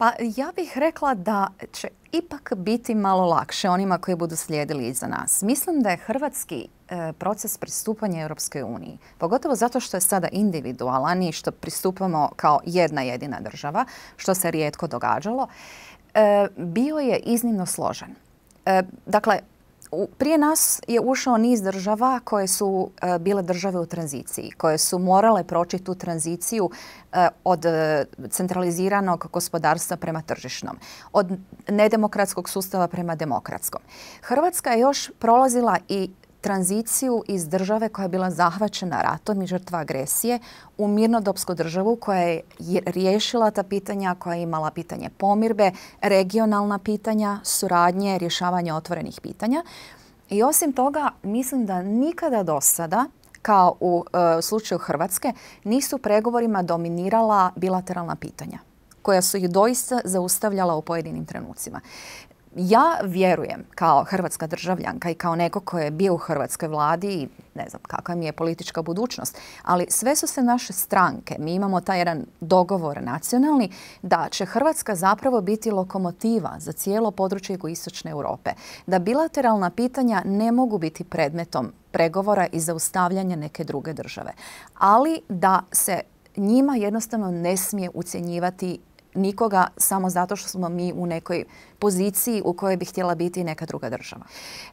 Pa ja bih rekla da će ipak biti malo lakše onima koji budu slijedili iza nas. Mislim da je hrvatski e, proces pristupanja Europskoj uniji, pogotovo zato što je sada individualan i što pristupamo kao jedna jedina država, što se rijetko događalo, e, bio je iznimno složen. E, dakle, prije nas je ušao niz država koje su e, bile države u tranziciji, koje su morale proći tu tranziciju e, od e, centraliziranog gospodarstva prema tržišnom, od nedemokratskog sustava prema demokratskom. Hrvatska je još prolazila i tranziciju iz države koja je bila zahvaćena ratom i žrtva agresije u mirnodopsku državu koja je riješila ta pitanja, koja je imala pitanje pomirbe, regionalna pitanja, suradnje, rješavanje otvorenih pitanja. I osim toga, mislim da nikada do sada kao u e, slučaju Hrvatske, nisu pregovorima dominirala bilateralna pitanja koja su ih doista zaustavljala u pojedinim trenucima ja vjerujem kao hrvatska državljanka i kao neko koje je bio u hrvatskoj vladi i ne znam kakva mi je politička budućnost, ali sve su se naše stranke, mi imamo taj jedan dogovor nacionalni, da će Hrvatska zapravo biti lokomotiva za cijelo područje istočne Europe, da bilateralna pitanja ne mogu biti predmetom pregovora i zaustavljanja neke druge države, ali da se njima jednostavno ne smije ucjenjivati nikoga samo zato što smo mi u nekoj poziciji u kojoj bi htjela biti neka druga država.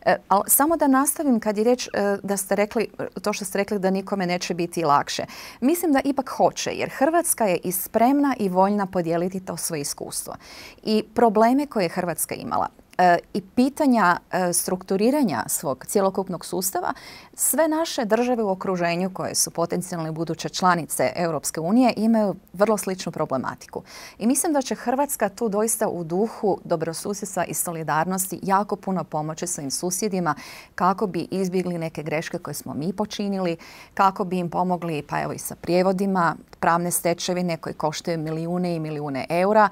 E, ali samo da nastavim kad je reč e, da ste rekli, to što ste rekli da nikome neće biti lakše. Mislim da ipak hoće jer Hrvatska je i spremna i voljna podijeliti to svoje iskustvo i probleme koje je Hrvatska imala. E, i pitanja e, strukturiranja svog cjelokupnog sustava, sve naše države u okruženju koje su potencijalne buduće članice Europske unije imaju vrlo sličnu problematiku. I mislim da će Hrvatska tu doista u duhu dobrosusjedstva i solidarnosti jako puno pomoći svojim susjedima kako bi izbjegli neke greške koje smo mi počinili, kako bi im pomogli pa evo i sa prijevodima pravne stečevine koje koštaju milijune i milijune eura,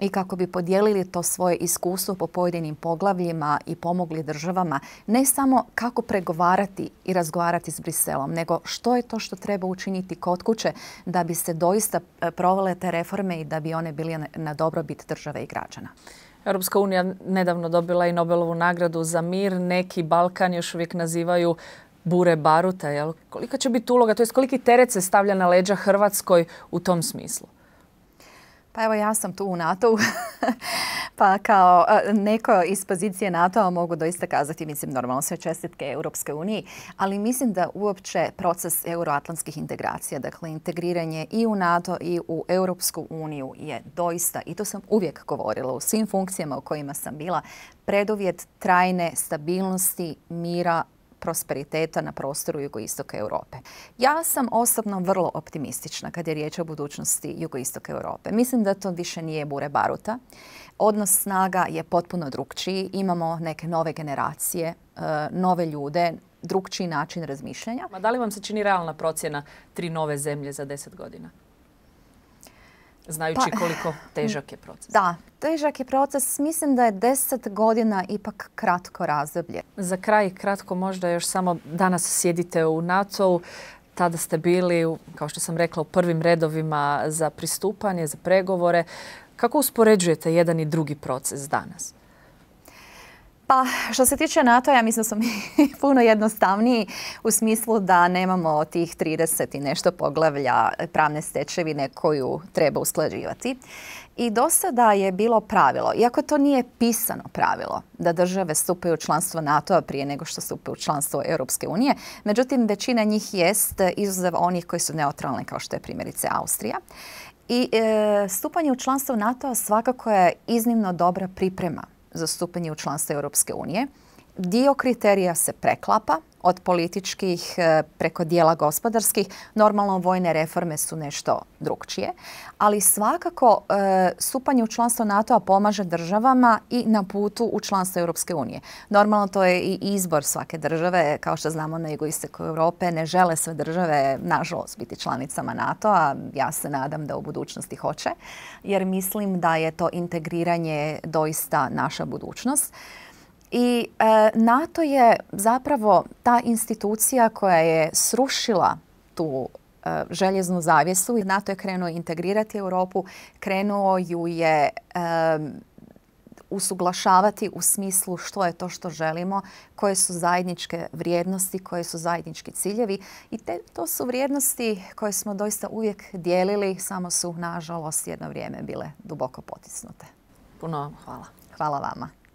i kako bi podijelili to svoje iskustvo po pojedinim poglavljima i pomogli državama ne samo kako pregovarati i razgovarati s Briselom, nego što je to što treba učiniti kod kuće da bi se doista e, provale te reforme i da bi one bili na dobrobit države i građana. Europska unija nedavno dobila i Nobelovu nagradu za mir. Neki Balkan još uvijek nazivaju bure baruta. Jel? Kolika će biti uloga, to jest koliki teret se stavlja na leđa Hrvatskoj u tom smislu? Pa evo ja sam tu u NATO-u, pa kao e, neko iz pozicije NATO-a mogu doista kazati, mislim, normalno sve čestitke Europske unije, ali mislim da uopće proces euroatlantskih integracija, dakle integriranje i u NATO i u Europsku uniju je doista, i to sam uvijek govorila u svim funkcijama u kojima sam bila, preduvjet trajne stabilnosti, mira, prosperiteta na prostoru jugoistoka Europe. Ja sam osobno vrlo optimistična kad je riječ o budućnosti jugoistoka Europe. Mislim da to više nije bure baruta. Odnos snaga je potpuno drukčiji. Imamo neke nove generacije, e, nove ljude, drukčiji način razmišljanja. Ma da li vam se čini realna procjena tri nove zemlje za deset godina? znajući pa, koliko težak je proces. Da, težak je proces. Mislim da je deset godina ipak kratko razdoblje. Za kraj kratko možda još samo danas sjedite u NATO-u. Tada ste bili, kao što sam rekla, u prvim redovima za pristupanje, za pregovore. Kako uspoređujete jedan i drugi proces danas? Pa što se tiče NATO, ja mislim da smo puno jednostavniji u smislu da nemamo tih 30 i nešto poglavlja pravne stečevine koju treba usklađivati. I do sada je bilo pravilo, iako to nije pisano pravilo, da države stupaju u članstvo NATO-a prije nego što stupe u članstvo Europske unije. Međutim, većina njih jest izuzev onih koji su neutralni, kao što je primjerice Austrija. I e, stupanje u članstvo NATO-a svakako je iznimno dobra priprema za stupanje u članstvo Europske unije. Dio kriterija se preklapa, od političkih e, preko dijela gospodarskih. Normalno vojne reforme su nešto drugčije, ali svakako e, stupanje u članstvo NATO-a pomaže državama i na putu u članstvo Europske unije. Normalno to je i izbor svake države, kao što znamo na jugoistoku Europe, ne žele sve države, nažalost, biti članicama NATO-a. Ja se nadam da u budućnosti hoće, jer mislim da je to integriranje doista naša budućnost. I e, NATO je zapravo ta institucija koja je srušila tu e, željeznu zavjesu. NATO je krenuo integrirati Europu, krenuo ju je e, usuglašavati u smislu što je to što želimo, koje su zajedničke vrijednosti, koje su zajednički ciljevi i te, to su vrijednosti koje smo doista uvijek dijelili, samo su nažalost jedno vrijeme bile duboko potisnute. Puno hvala. Hvala vama.